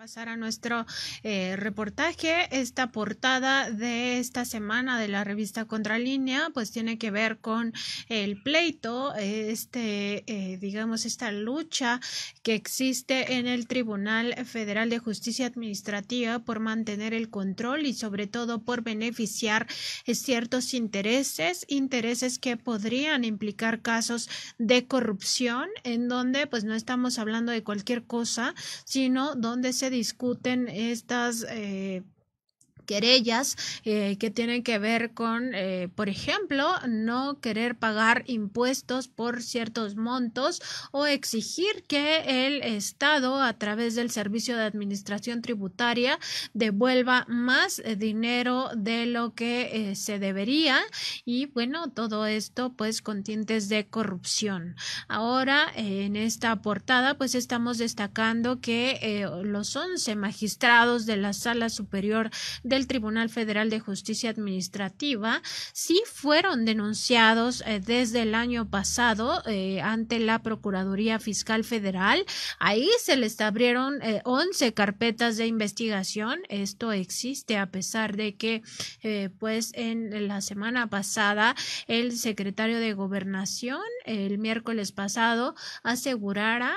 pasar a nuestro eh, reportaje. Esta portada de esta semana de la revista Contralínea, pues tiene que ver con el pleito, este, eh, digamos, esta lucha que existe en el Tribunal Federal de Justicia Administrativa por mantener el control y sobre todo por beneficiar ciertos intereses, intereses que podrían implicar casos de corrupción, en donde pues no estamos hablando de cualquier cosa, sino donde se discuten estas eh, querellas eh, que tienen que ver con, eh, por ejemplo, no querer pagar impuestos por ciertos montos o exigir que el Estado, a través del Servicio de Administración Tributaria, devuelva más dinero de lo que eh, se debería. Y bueno, todo esto pues con tientes de corrupción. Ahora, en esta portada, pues estamos destacando que los 11 magistrados de la Sala Superior de Tribunal Federal de Justicia Administrativa sí fueron denunciados eh, desde el año pasado eh, ante la Procuraduría Fiscal Federal. Ahí se les abrieron eh, once 11 carpetas de investigación. Esto existe a pesar de que, pues, en la semana pasada el secretario de Gobernación, el miércoles pasado, asegurara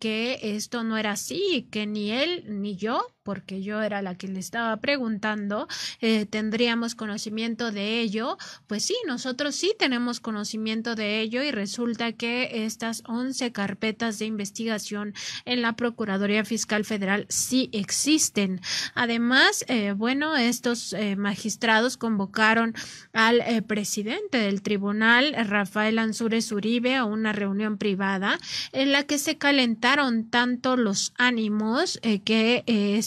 que esto no era así, que ni él ni yo porque yo era la que le estaba preguntando, eh, tendríamos conocimiento de ello. Pues sí, nosotros sí tenemos conocimiento de ello y resulta que estas 11 carpetas de investigación en la Procuraduría Fiscal Federal sí existen. Además, eh, bueno, estos eh, magistrados convocaron al presidente del tribunal, Rafael Ansúrez Uribe, a una reunión privada en la que se calentaron tanto los ánimos que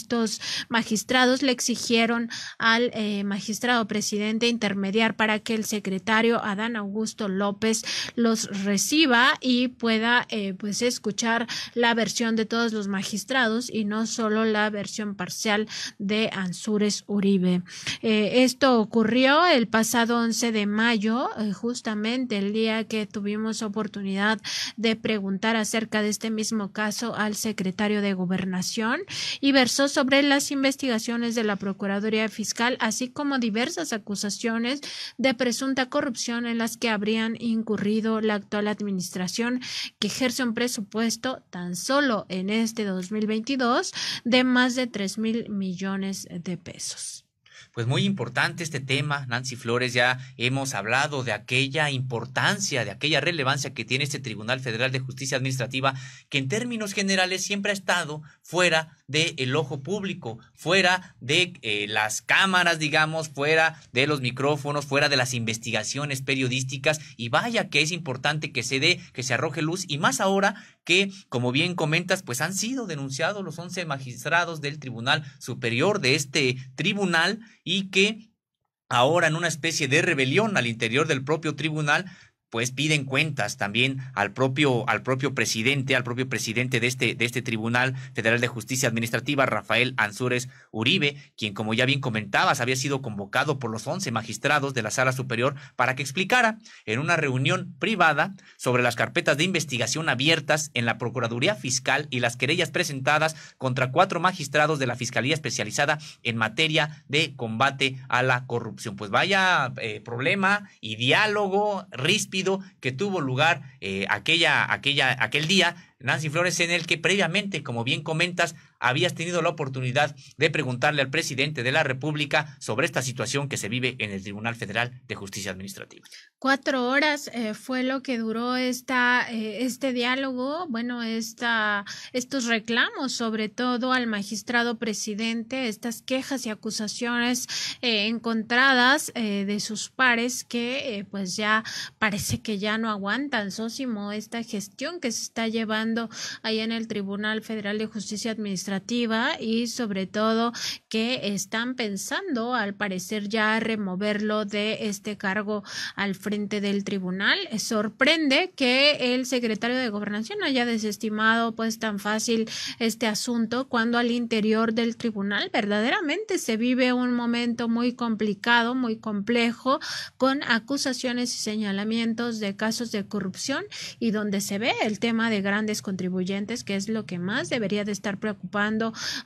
estos magistrados le exigieron al eh, magistrado presidente intermediar para que el secretario Adán Augusto López los reciba y pueda eh, pues escuchar la versión de todos los magistrados y no solo la versión parcial de Ansures Uribe. Eh, esto ocurrió el pasado 11 de mayo, justamente el día que tuvimos oportunidad de preguntar acerca de este mismo caso al secretario de Gobernación y versó sobre las investigaciones de la Procuraduría Fiscal, así como diversas acusaciones de presunta corrupción en las que habrían incurrido la actual administración que ejerce un presupuesto tan solo en este 2022 de más de 3 mil millones de pesos pues muy importante este tema, Nancy Flores, ya hemos hablado de aquella importancia, de aquella relevancia que tiene este Tribunal Federal de Justicia Administrativa, que en términos generales siempre ha estado fuera del el ojo público, fuera de eh, las cámaras, digamos, fuera de los micrófonos, fuera de las investigaciones periodísticas. Y vaya que es importante que se dé, que se arroje luz, y más ahora que, como bien comentas, pues han sido denunciados los 11 magistrados del Tribunal Superior de este tribunal y que ahora en una especie de rebelión al interior del propio tribunal pues piden cuentas también al propio, al propio presidente, al propio presidente de este, de este Tribunal Federal de Justicia Administrativa, Rafael Ansúrez Uribe, quien, como ya bien comentabas, había sido convocado por los once magistrados de la Sala Superior para que explicara en una reunión privada sobre las carpetas de investigación abiertas en la Procuraduría Fiscal y las querellas presentadas contra cuatro magistrados de la Fiscalía Especializada en materia de combate a la corrupción. Pues vaya eh, problema y diálogo, rispi que tuvo lugar eh, aquella, aquella, aquel día, Nancy Flores, en el que previamente, como bien comentas, habías tenido la oportunidad de preguntarle al presidente de la República sobre esta situación que se vive en el Tribunal Federal de Justicia Administrativa. Cuatro horas eh, fue lo que duró esta, eh, este diálogo, bueno, esta, estos reclamos sobre todo al magistrado presidente, estas quejas y acusaciones eh, encontradas de sus pares que pues ya parece que ya no aguantan, Sosimo, esta gestión que se está llevando ahí en el Tribunal Federal de Justicia Administrativa administrativa y sobre todo que están pensando al parecer ya removerlo de este cargo al frente del tribunal. Sorprende que el secretario de gobernación haya desestimado pues tan fácil este asunto cuando al interior del tribunal verdaderamente se vive un momento muy complicado, muy complejo con acusaciones y señalamientos de casos de corrupción y donde se ve el tema de grandes contribuyentes que es lo que más debería de estar preocupado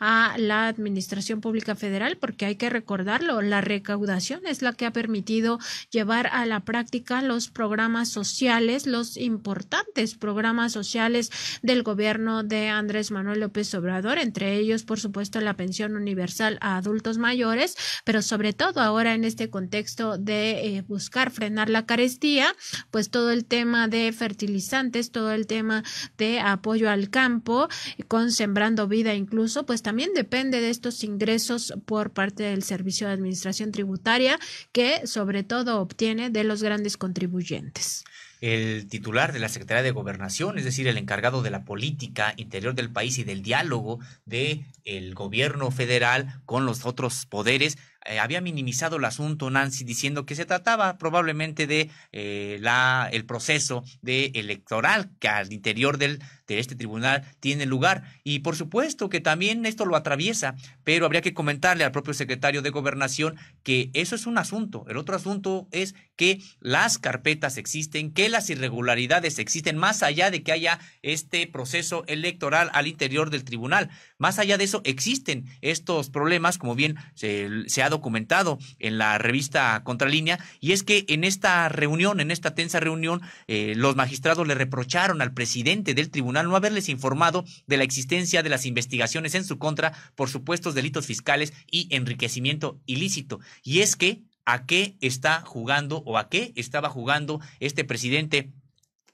a la Administración Pública Federal, porque hay que recordarlo, la recaudación es la que ha permitido llevar a la práctica los programas sociales, los importantes programas sociales del gobierno de Andrés Manuel López Obrador, entre ellos, por supuesto, la pensión universal a adultos mayores, pero sobre todo ahora en este contexto de eh, buscar frenar la carestía, pues todo el tema de fertilizantes, todo el tema de apoyo al campo con Sembrando Vida y incluso, pues también depende de estos ingresos por parte del Servicio de Administración Tributaria que sobre todo obtiene de los grandes contribuyentes el titular de la Secretaría de Gobernación, es decir, el encargado de la política interior del país y del diálogo del el gobierno federal con los otros poderes, eh, había minimizado el asunto Nancy diciendo que se trataba probablemente de eh, la, el proceso electoral que al interior del, de este tribunal tiene lugar. Y por supuesto que también esto lo atraviesa, pero habría que comentarle al propio secretario de gobernación que eso es un asunto. El otro asunto es que las carpetas existen, que las irregularidades existen, más allá de que haya este proceso electoral al interior del tribunal. Más allá de eso, existen estos problemas, como bien se, ha documentado en la revista Contralínea, y es que en esta reunión, en esta tensa reunión, eh, los magistrados le reprocharon al presidente del tribunal no haberles informado de la existencia de las investigaciones en su contra por supuestos delitos fiscales y enriquecimiento ilícito. Y es que, ¿a qué está jugando o a qué estaba jugando este presidente?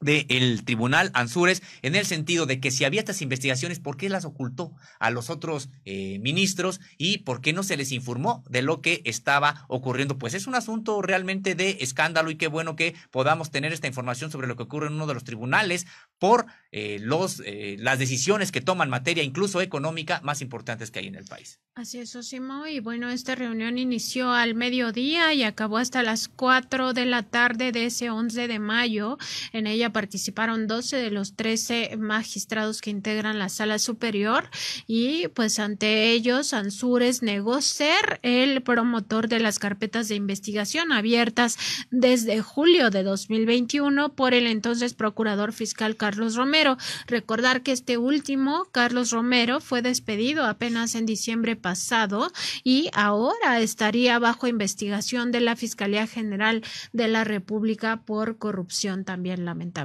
del tribunal Ansures en el sentido de que si había estas investigaciones, ¿por qué las ocultó a los otros eh, ministros y por qué no se les informó de lo que estaba ocurriendo? Pues es un asunto realmente de escándalo y qué bueno que podamos tener esta información sobre lo que ocurre en uno de los tribunales por eh, los, eh, las decisiones que toman materia, incluso económica, más importantes que hay en el país. Así es, Osimo. Y bueno, esta reunión inició al mediodía y acabó hasta las 4 de la tarde de ese 11 de mayo. En ella participaron 12 de los 13 magistrados que integran la sala superior y pues ante ellos Ansures negó ser el promotor de las carpetas de investigación abiertas desde julio de 2021 por el entonces procurador fiscal Carlos Romero. Recordar que este último, Carlos Romero, fue despedido apenas en diciembre pasado y ahora estaría bajo investigación de la Fiscalía General de la República por corrupción también lamentable.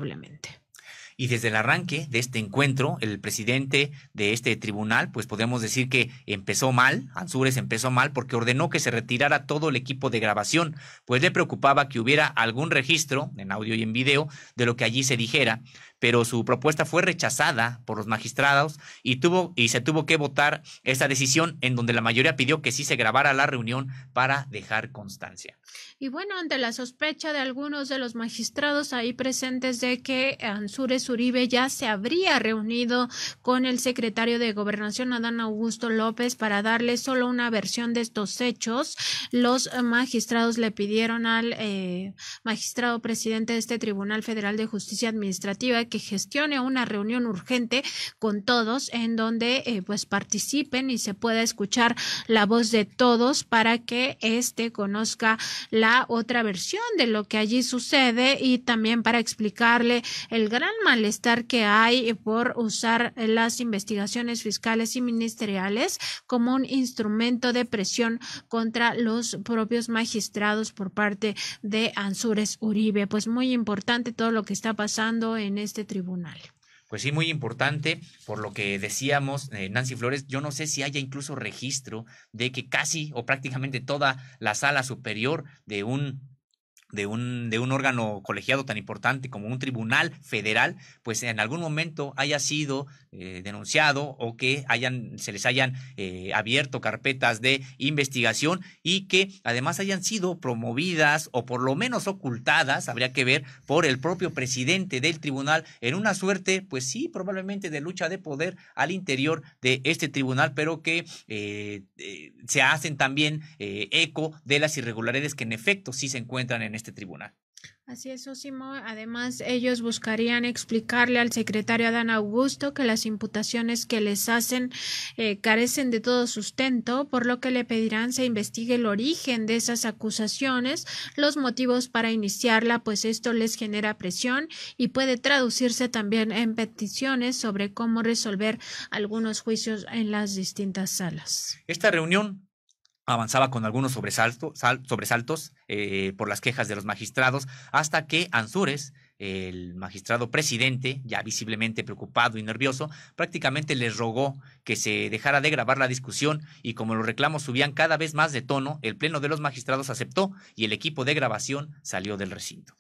Y desde el arranque de este encuentro, el presidente de este tribunal, pues podemos decir que empezó mal, Ansures empezó mal porque ordenó que se retirara todo el equipo de grabación, pues le preocupaba que hubiera algún registro, en audio y en video, de lo que allí se dijera, pero su propuesta fue rechazada por los magistrados y, tuvo, y se tuvo que votar esa decisión en donde la mayoría pidió que sí se grabara la reunión para dejar constancia. Y bueno, ante la sospecha de algunos de los magistrados ahí presentes de que Ansures Uribe ya se habría reunido con el secretario de Gobernación Adán Augusto López para darle solo una versión de estos hechos, los magistrados le pidieron al eh, magistrado presidente de este Tribunal Federal de Justicia Administrativa que gestione una reunión urgente con todos en donde eh, pues participen y se pueda escuchar la voz de todos para que éste conozca la otra versión de lo que allí sucede y también para explicarle el gran malestar que hay por usar las investigaciones fiscales y ministeriales como un instrumento de presión contra los propios magistrados por parte de Ansures Uribe. Pues muy importante todo lo que está pasando en este este tribunal. Pues sí, muy importante, por lo que decíamos, eh, Nancy Flores, yo no sé si haya incluso registro de que casi o prácticamente toda la sala superior de un de un, de un órgano colegiado tan importante como un tribunal federal, pues en algún momento haya sido eh, denunciado o que hayan, se les hayan eh, abierto carpetas de investigación y que además hayan sido promovidas o por lo menos ocultadas, habría que ver, por el propio presidente del tribunal en una suerte, pues sí, probablemente de lucha de poder al interior de este tribunal, pero que eh, se hacen también eco de las irregularidades que en efecto sí se encuentran en este tribunal. Así es, Osimo. Además, ellos buscarían explicarle al secretario Adán Augusto que las imputaciones que les hacen eh, carecen de todo sustento, por lo que le pedirán se investigue el origen de esas acusaciones, los motivos para iniciarla, pues esto les genera presión y puede traducirse también en peticiones sobre cómo resolver algunos juicios en las distintas salas. Esta reunión avanzaba con algunos sobresaltos eh, por las quejas de los magistrados, hasta que Ansúrez, el magistrado presidente, ya visiblemente preocupado y nervioso, prácticamente les rogó que se dejara de grabar la discusión y como los reclamos subían cada vez más de tono, el Pleno de los Magistrados aceptó y el equipo de grabación salió del recinto.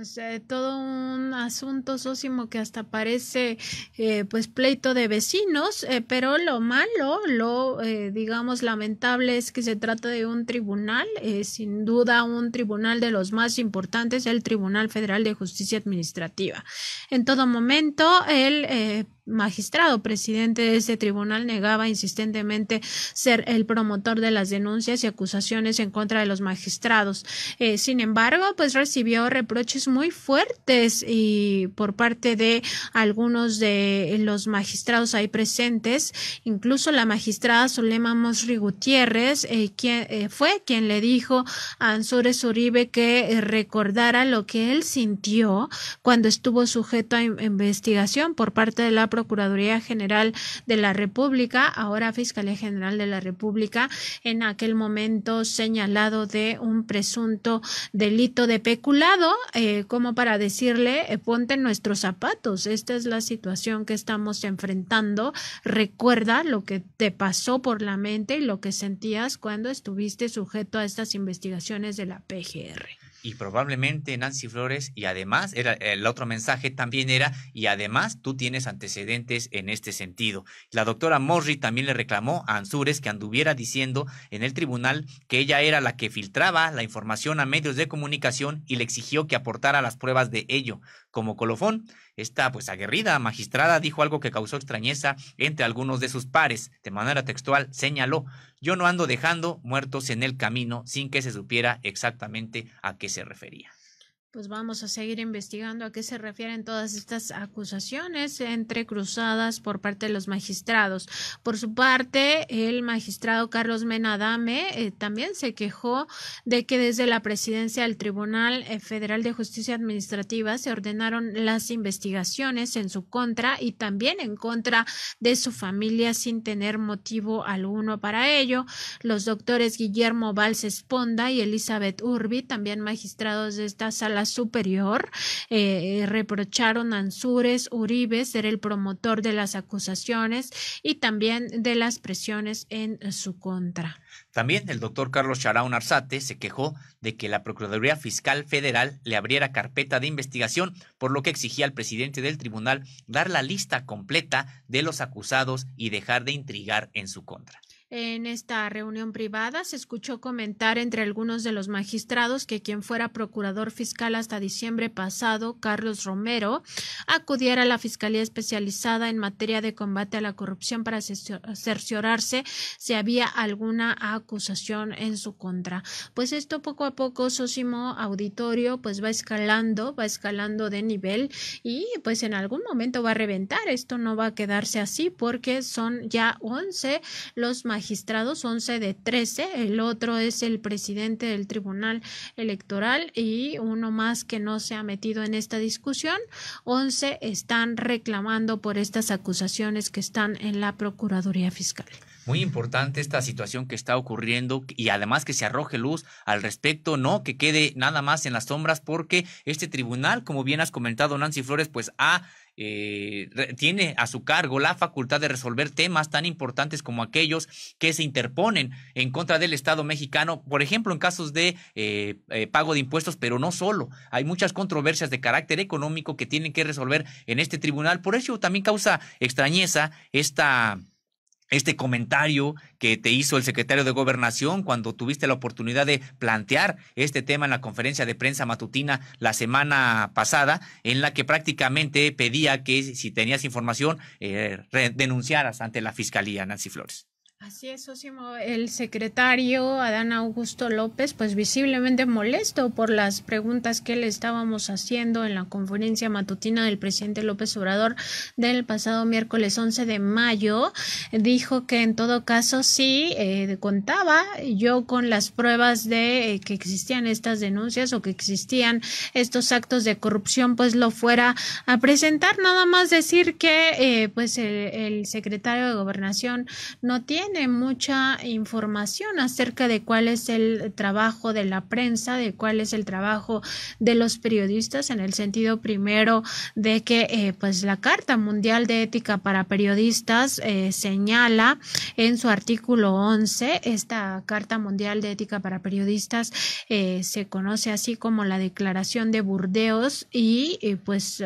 Pues, eh, todo un asunto sósimo que hasta parece eh, pues pleito de vecinos, eh, pero lo malo, lo digamos lamentable es que se trata de un tribunal, sin duda un tribunal de los más importantes, el Tribunal Federal de Justicia Administrativa. En todo momento, el magistrado presidente de este tribunal negaba insistentemente ser el promotor de las denuncias y acusaciones en contra de los magistrados. Eh, sin embargo, pues recibió reproches muy fuertes y por parte de algunos de los magistrados ahí presentes, incluso la magistrada Zulema Mosri Gutiérrez, eh, quien, eh, fue quien le dijo a Ansures Uribe que recordara lo que él sintió cuando estuvo sujeto a investigación por parte de la Procuraduría General de la República, ahora Fiscalía General de la República, en aquel momento señalado de un presunto delito de peculado, eh, como para decirle, eh, ponte nuestros zapatos, esta es la situación que estamos enfrentando, recuerda lo que te pasó por la mente y lo que sentías cuando estuviste sujeto a estas investigaciones de la PGR y probablemente Nancy Flores, y además, era, el otro mensaje también era, y además tú tienes antecedentes en este sentido. La doctora Morri también le reclamó a Ansures que anduviera diciendo en el tribunal que ella era la que filtraba la información a medios de comunicación y le exigió que aportara las pruebas de ello. Como colofón, esta pues aguerrida magistrada dijo algo que causó extrañeza entre algunos de sus pares. De manera textual señaló, yo no ando dejando muertos en el camino sin que se supiera exactamente a qué se refería. Pues vamos a seguir investigando a qué se refieren todas estas acusaciones entre por parte de los magistrados. Por su parte, el magistrado Carlos Menadame eh, también se quejó de que desde la presidencia del Tribunal eh, Federal de Justicia Administrativa se ordenaron las investigaciones en su contra y también en contra de su familia sin tener motivo alguno para ello. Los doctores Guillermo Valls Esponda y Elizabeth Urbi, también magistrados de esta sala Superior. Eh, reprocharon a Ansures Uribe ser el promotor de las acusaciones y también de las presiones en su contra. También el doctor Carlos Charaón Arzate se quejó de que la Procuraduría Fiscal Federal le abriera carpeta de investigación, por lo que exigía al presidente del tribunal dar la lista completa de los acusados y dejar de intrigar en su contra. En esta reunión privada se escuchó comentar entre algunos de los magistrados que quien fuera procurador fiscal hasta diciembre pasado, Carlos Romero, acudiera a la Fiscalía Especializada en materia de combate a la corrupción para cerciorarse si había alguna acusación en su contra. Pues esto poco a poco, Sosimo Auditorio, pues va escalando, va escalando de nivel y pues en algún momento va a reventar. Esto no va a quedarse así porque son ya 11 los magistrados Registrados 11 de 13, el otro es el presidente del Tribunal Electoral y uno más que no se ha metido en esta discusión, 11 están reclamando por estas acusaciones que están en la Procuraduría Fiscal muy importante esta situación que está ocurriendo y además que se arroje luz al respecto, no que quede nada más en las sombras porque este tribunal, como bien has comentado Nancy Flores, pues ha eh, tiene a su cargo la facultad de resolver temas tan importantes como aquellos que se interponen en contra del Estado mexicano, por ejemplo, en casos de eh, eh, pago de impuestos, pero no solo. Hay muchas controversias de carácter económico que tienen que resolver en este tribunal. Por eso también causa extrañeza esta este comentario que te hizo el secretario de Gobernación cuando tuviste la oportunidad de plantear este tema en la conferencia de prensa matutina la semana pasada, en la que prácticamente pedía que si tenías información eh, denunciaras ante la Fiscalía, Nancy Flores. Así es, El secretario Adán Augusto López, pues visiblemente molesto por las preguntas que le estábamos haciendo en la conferencia matutina del presidente López Obrador del pasado miércoles 11 de mayo, dijo que en todo caso sí eh, contaba yo con las pruebas de eh, que existían estas denuncias o que existían estos actos de corrupción, pues lo fuera a presentar. Nada más decir que eh, pues el secretario de Gobernación no tiene tiene mucha información acerca de cuál es el trabajo de la prensa, de cuál es el trabajo de los periodistas, en el sentido primero de que eh, pues la Carta Mundial de Ética para Periodistas eh, señala en su artículo 11, esta Carta Mundial de Ética para Periodistas eh, se conoce así como la Declaración de Burdeos y pues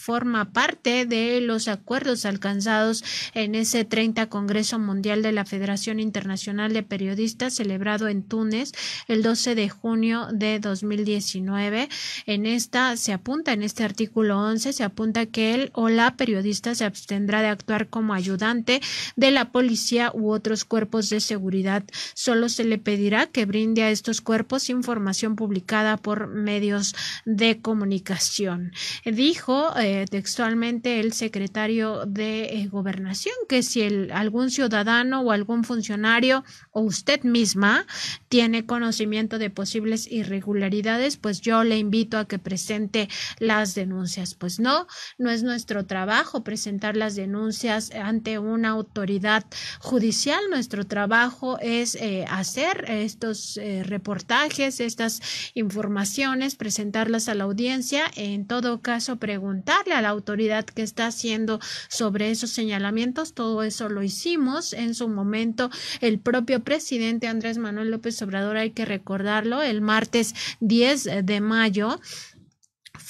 forma parte de los acuerdos alcanzados en ese 30 Congreso Mundial de la Federación Internacional de Periodistas celebrado en Túnez el 12 de junio de 2019. En esta se apunta, en este artículo 11, se apunta que el o la periodista se abstendrá de actuar como ayudante de la policía u otros cuerpos de seguridad. Solo se le pedirá que brinde a estos cuerpos información publicada por medios de comunicación. Dijo eh, eh, textualmente el secretario de eh, gobernación, que si el, algún ciudadano o algún funcionario o usted misma tiene conocimiento de posibles irregularidades, pues yo le invito a que presente las denuncias. Pues no, no es nuestro trabajo presentar las denuncias ante una autoridad judicial. Nuestro trabajo es eh, hacer estos reportajes, estas informaciones, presentarlas a la audiencia, en todo caso preguntar a la autoridad que está haciendo sobre esos señalamientos. Todo eso lo hicimos en su momento el propio presidente Andrés Manuel López Obrador, hay que recordarlo, el martes 10 de mayo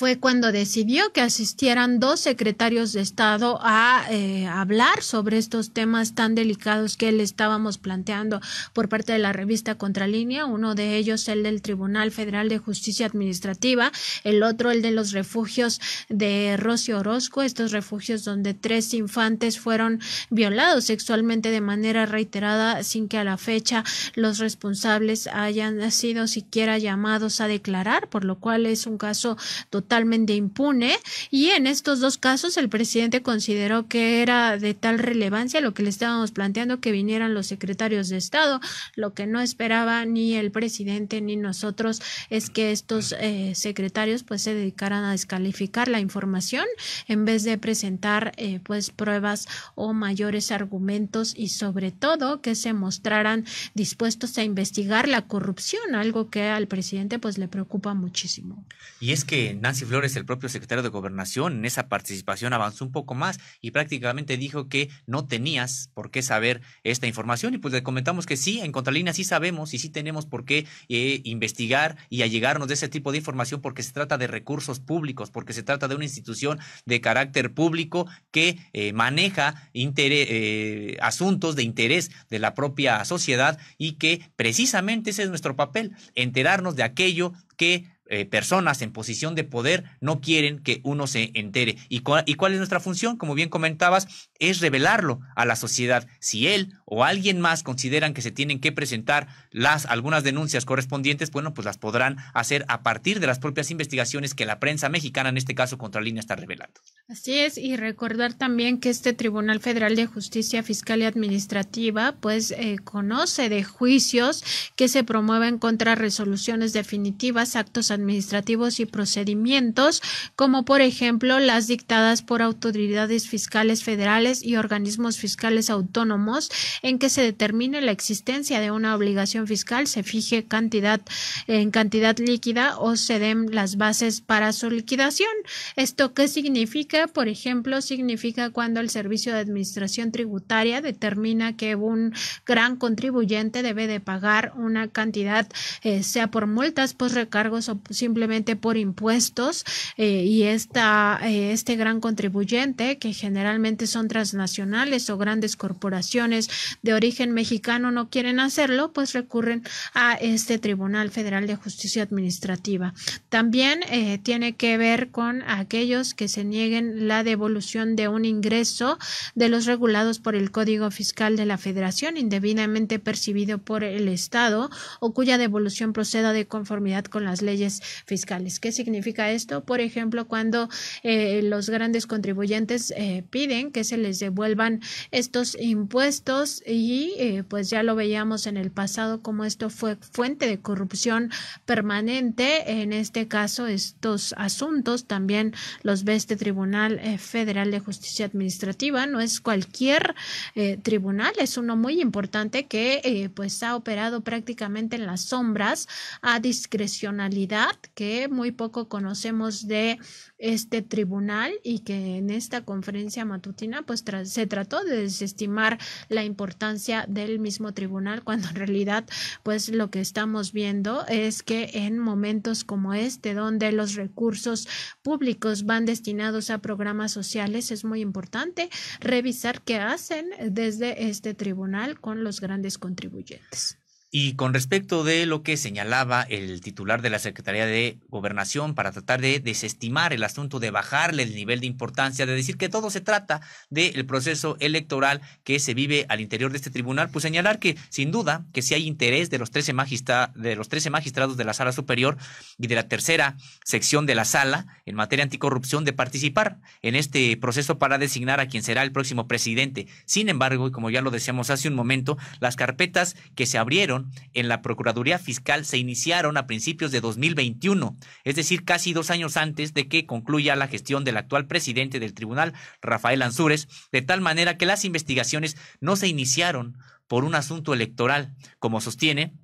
fue cuando decidió que asistieran dos secretarios de Estado a eh, hablar sobre estos temas tan delicados que le estábamos planteando por parte de la revista Contralínea, uno de ellos el del Tribunal Federal de Justicia Administrativa, el otro el de los refugios de Rocío Orozco, estos refugios donde tres infantes fueron violados sexualmente de manera reiterada sin que a la fecha los responsables hayan sido siquiera llamados a declarar, por lo cual es un caso totalmente totalmente impune y en estos dos casos el presidente consideró que era de tal relevancia lo que le estábamos planteando que vinieran los secretarios de Estado. Lo que no esperaba ni el presidente ni nosotros es que estos eh, secretarios pues se dedicaran a descalificar la información en vez de presentar eh, pues pruebas o mayores argumentos y sobre todo que se mostraran dispuestos a investigar la corrupción, algo que al presidente pues le preocupa muchísimo. Y es que Flores, el propio secretario de Gobernación, en esa participación avanzó un poco más y prácticamente dijo que no tenías por qué saber esta información. Y pues le comentamos que sí, en Contralínea sí sabemos y sí tenemos por qué eh, investigar y allegarnos de ese tipo de información porque se trata de recursos públicos, porque se trata de una institución de carácter público que eh, maneja eh, asuntos de interés de la propia sociedad y que precisamente ese es nuestro papel, enterarnos de aquello que eh, personas en posición de poder no quieren que uno se entere. ¿Y, ¿Y cuál es nuestra función? Como bien comentabas, es revelarlo a la sociedad. Si él o alguien más consideran que se tienen que presentar las algunas denuncias correspondientes, bueno, pues las podrán hacer a partir de las propias investigaciones que la prensa mexicana, en este caso contra línea está revelando. Así es, y recordar también que este Tribunal Federal de Justicia Fiscal y Administrativa, pues eh, conoce de juicios que se promueven contra resoluciones definitivas, actos administrativos y procedimientos, como por ejemplo las dictadas por autoridades fiscales federales y organismos fiscales autónomos en que se determine la existencia de una obligación fiscal, se fije cantidad en cantidad líquida o se den las bases para su liquidación. ¿Esto qué significa? Por ejemplo, significa cuando el Servicio de Administración Tributaria determina que un gran contribuyente debe de pagar una cantidad, eh, sea por multas, por recargos o simplemente por impuestos, eh, y esta, eh, este gran contribuyente, que generalmente son nacionales o grandes corporaciones de origen mexicano no quieren hacerlo, pues recurren a este Tribunal Federal de Justicia Administrativa. También eh, tiene que ver con aquellos que se nieguen la devolución de un ingreso de los regulados por el Código Fiscal de la Federación indebidamente percibido por el Estado o cuya devolución proceda de conformidad con las leyes fiscales. ¿Qué significa esto? Por ejemplo, cuando eh, los grandes contribuyentes eh, piden que se les devuelvan estos impuestos y eh, pues ya lo veíamos en el pasado como esto fue fuente de corrupción permanente. En este caso, estos asuntos también los ve este Tribunal eh, Federal de Justicia Administrativa. No es cualquier eh, tribunal, es uno muy importante que pues ha operado prácticamente en las sombras a discrecionalidad que muy poco conocemos de este tribunal y que en esta conferencia matutina pues se trató de desestimar la importancia del mismo tribunal cuando en realidad pues lo que estamos viendo es que en momentos como este donde los recursos públicos van destinados a programas sociales es muy importante revisar qué hacen desde este tribunal con los grandes contribuyentes. Y con respecto de lo que señalaba el titular de la Secretaría de Gobernación para tratar de desestimar el asunto, de bajarle el nivel de importancia, de decir que todo se trata del proceso electoral que se vive al interior de este tribunal, pues señalar que sin duda que si hay interés de los 13, magistra de los 13 magistrados de la Sala Superior y de la tercera sección de la Sala en materia anticorrupción de participar en este proceso para designar a quien será el próximo presidente. Sin embargo, y como ya lo decíamos hace un momento, las carpetas que se abrieron en la Procuraduría Fiscal se iniciaron a principios de 2021, es decir, casi dos años antes de que concluya la gestión del actual presidente del tribunal, Rafael Ansúrez, de tal manera que las investigaciones no se iniciaron por un asunto electoral, como sostiene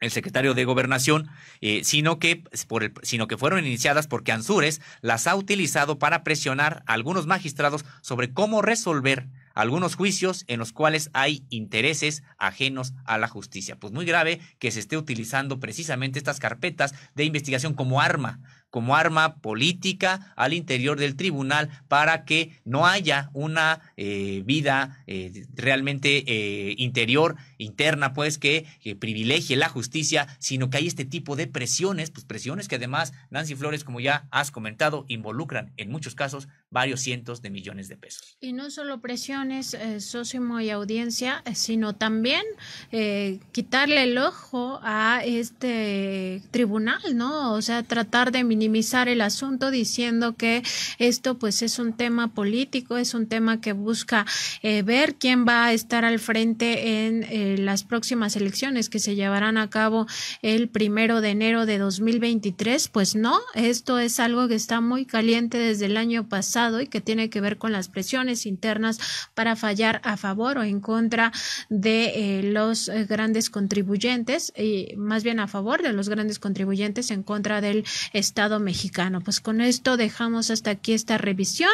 el secretario de Gobernación, eh, sino, que, pues, por sino que fueron iniciadas porque Ansures las ha utilizado para presionar a algunos magistrados sobre cómo resolver algunos juicios en los cuales hay intereses ajenos a la justicia. Pues muy grave que se esté utilizando precisamente estas carpetas de investigación como arma como arma política al interior del tribunal para que no haya una eh, vida eh, realmente eh, interior, interna, pues que, que, privilegie la justicia, sino que hay este tipo de presiones, pues presiones que además Nancy Flores, como ya has comentado, involucran en muchos casos varios cientos de millones de pesos. Y no solo presiones, eh, y audiencia, eh, sino también eh, quitarle el ojo a este tribunal, ¿no? O sea, tratar de minimizar el asunto diciendo que esto pues es un tema político, es un tema que busca eh, ver quién va a estar al frente en las próximas elecciones que se llevarán a cabo el primero de enero de 2023. Pues no, esto es algo que está muy caliente desde el año pasado y que tiene que ver con las presiones internas para fallar a favor o en contra de eh, los eh, grandes contribuyentes, y más bien a favor de los grandes contribuyentes en contra del Estado mexicano. Pues con esto dejamos hasta aquí esta revisión.